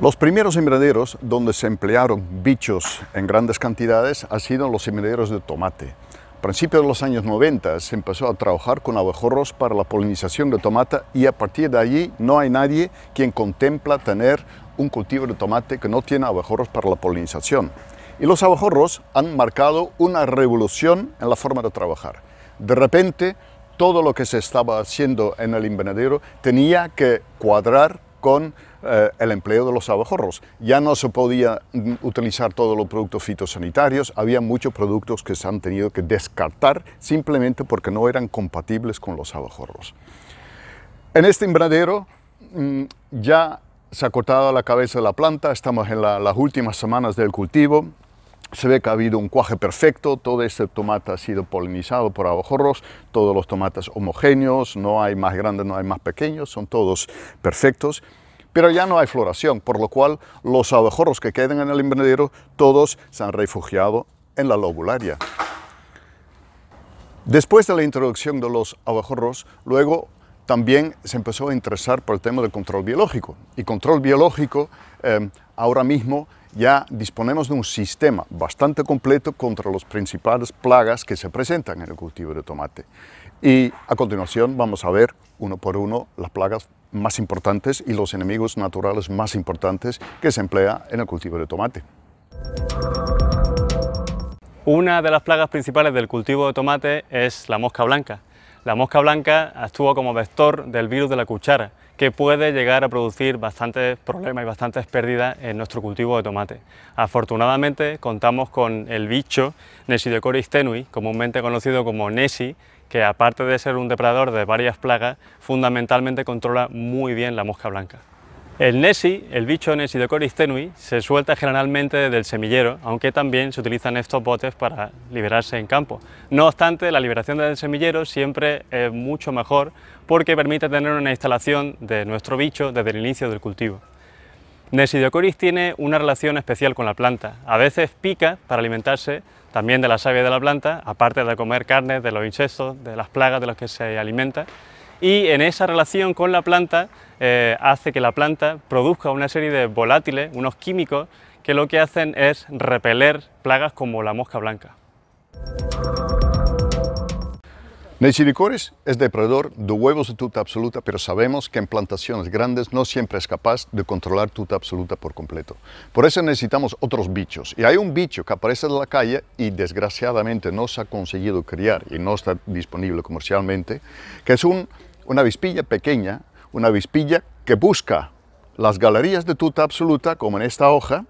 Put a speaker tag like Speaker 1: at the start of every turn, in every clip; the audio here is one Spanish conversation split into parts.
Speaker 1: Los primeros invernaderos donde se emplearon bichos en grandes cantidades han sido los invernaderos de tomate. A principios de los años 90 se empezó a trabajar con abejorros para la polinización de tomate y a partir de allí no hay nadie quien contempla tener un cultivo de tomate que no tiene abejorros para la polinización. Y los abejorros han marcado una revolución en la forma de trabajar. De repente, todo lo que se estaba haciendo en el invernadero tenía que cuadrar con eh, el empleo de los abajorros. Ya no se podía mm, utilizar todos los productos fitosanitarios, había muchos productos que se han tenido que descartar simplemente porque no eran compatibles con los abajorros. En este invernadero mm, ya se ha cortado la cabeza de la planta, estamos en las últimas semanas del cultivo, se ve que ha habido un cuaje perfecto, todo este tomate ha sido polinizado por abajorros, todos los tomates homogéneos, no hay más grandes, no hay más pequeños, son todos perfectos pero ya no hay floración, por lo cual los abejorros que quedan en el invernadero todos se han refugiado en la lobularia. Después de la introducción de los abejorros, luego también se empezó a interesar por el tema del control biológico. Y control biológico, em, ahora mismo ya disponemos de un sistema bastante completo contra las principales plagas que se presentan en el cultivo de tomate. Y a continuación vamos a ver uno por uno las plagas más importantes y los enemigos naturales más importantes que se emplea en el cultivo de tomate.
Speaker 2: Una de las plagas principales del cultivo de tomate es la mosca blanca. La mosca blanca actúa como vector del virus de la cuchara, que puede llegar a producir bastantes problemas y bastantes pérdidas en nuestro cultivo de tomate. Afortunadamente contamos con el bicho Nesidiocoris tenui, comúnmente conocido como Nesi, que aparte de ser un depredador de varias plagas, fundamentalmente controla muy bien la mosca blanca. El nesi, el bicho Nessie de Coris tenui, se suelta generalmente del semillero, aunque también se utilizan estos botes para liberarse en campo. No obstante, la liberación del semillero siempre es mucho mejor porque permite tener una instalación de nuestro bicho desde el inicio del cultivo. Nesidiocoris tiene una relación especial con la planta. A veces pica para alimentarse también de la savia de la planta, aparte de comer carne, de los insectos, de las plagas de las que se alimenta. Y en esa relación con la planta eh, hace que la planta produzca una serie de volátiles, unos químicos, que lo que hacen es repeler plagas como la mosca blanca.
Speaker 1: Nechiricores es depredador de huevos de tuta absoluta, pero sabemos que en plantaciones grandes no siempre es capaz de controlar tuta absoluta por completo. Por eso necesitamos otros bichos. Y hay un bicho que aparece en la calle y desgraciadamente no se ha conseguido criar y no está disponible comercialmente, que es una avispilla pequeña, una avispilla que busca las galerías de tuta absoluta, como en esta hoja,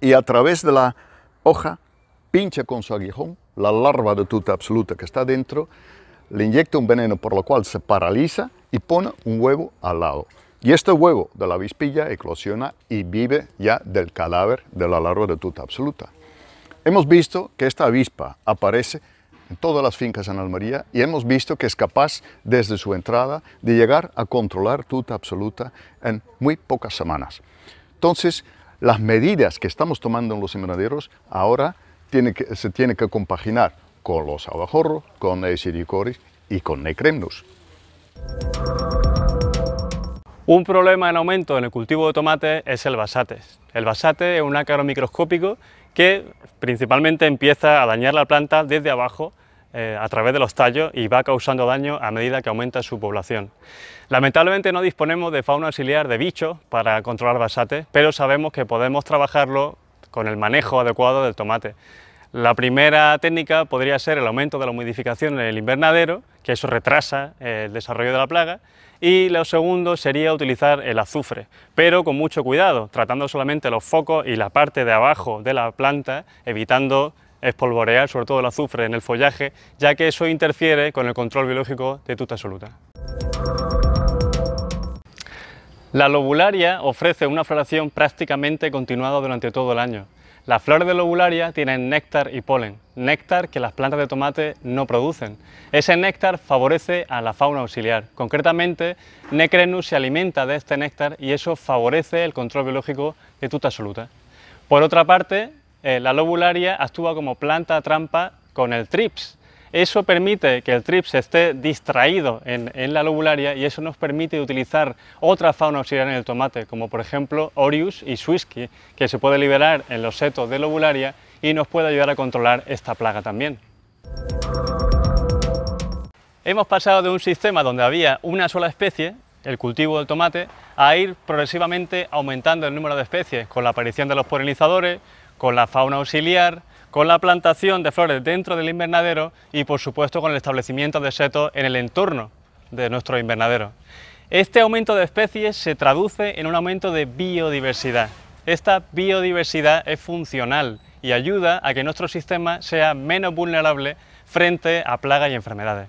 Speaker 1: y a través de la hoja pincha con su aguijón la larva de tuta absoluta que está dentro, le inyecta un veneno por lo cual se paraliza y pone un huevo al lado. Y este huevo de la avispilla eclosiona y vive ya del cadáver de la larva de tuta absoluta. Hemos visto que esta avispa aparece en todas las fincas en Almería y hemos visto que es capaz desde su entrada de llegar a controlar tuta absoluta en muy pocas semanas. Entonces, las medidas que estamos tomando en los invernaderos ahora se tiene que compaginar con los abajorros, con siricoris y con Necremnus.
Speaker 2: Un problema en aumento en el cultivo de tomate es el basates. El basate es un ácaro microscópico que principalmente empieza a dañar la planta desde abajo eh, a través de los tallos y va causando daño a medida que aumenta su población. Lamentablemente no disponemos de fauna auxiliar de bichos para controlar basate... pero sabemos que podemos trabajarlo con el manejo adecuado del tomate. La primera técnica podría ser el aumento de la humidificación en el invernadero, que eso retrasa el desarrollo de la plaga, y lo segundo sería utilizar el azufre, pero con mucho cuidado, tratando solamente los focos y la parte de abajo de la planta, evitando espolvorear sobre todo el azufre en el follaje, ya que eso interfiere con el control biológico de tuta absoluta. La lobularia ofrece una floración prácticamente continuada durante todo el año. Las flores de lobularia tienen néctar y polen, néctar que las plantas de tomate no producen. Ese néctar favorece a la fauna auxiliar. Concretamente, Necrenus se alimenta de este néctar y eso favorece el control biológico de tuta absoluta. Por otra parte, eh, la lobularia actúa como planta trampa con el TRIPS, eso permite que el TRIPS esté distraído en, la lobularia y eso nos permite utilizar otra fauna auxiliar en el tomate, como por ejemplo Orius y Swisky, que se puede liberar en los setos de lobularia y nos puede ayudar a controlar esta plaga también. Hemos pasado de un sistema donde había una sola especie, el cultivo del tomate, a ir progresivamente aumentando el número de especies, con la aparición de los polinizadores, con la fauna auxiliar, con la plantación de flores dentro del invernadero y por supuesto con el establecimiento de setos en el entorno de nuestro invernadero. Este aumento de especies se traduce en un aumento de biodiversidad. Esta biodiversidad es funcional y ayuda a que nuestro sistema sea menos vulnerable frente a plagas y enfermedades.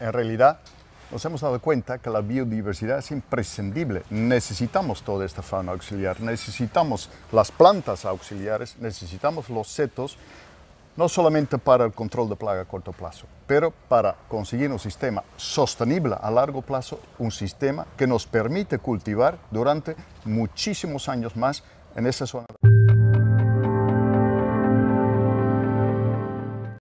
Speaker 1: En realidad, nos hemos dado cuenta que la biodiversidad es imprescindible. Necesitamos toda esta fauna auxiliar, necesitamos las plantas auxiliares, necesitamos los setos, no solamente para el control de plaga a corto plazo, pero para conseguir un sistema sostenible a largo plazo, un sistema que nos permite cultivar durante muchísimos años más en esa zona.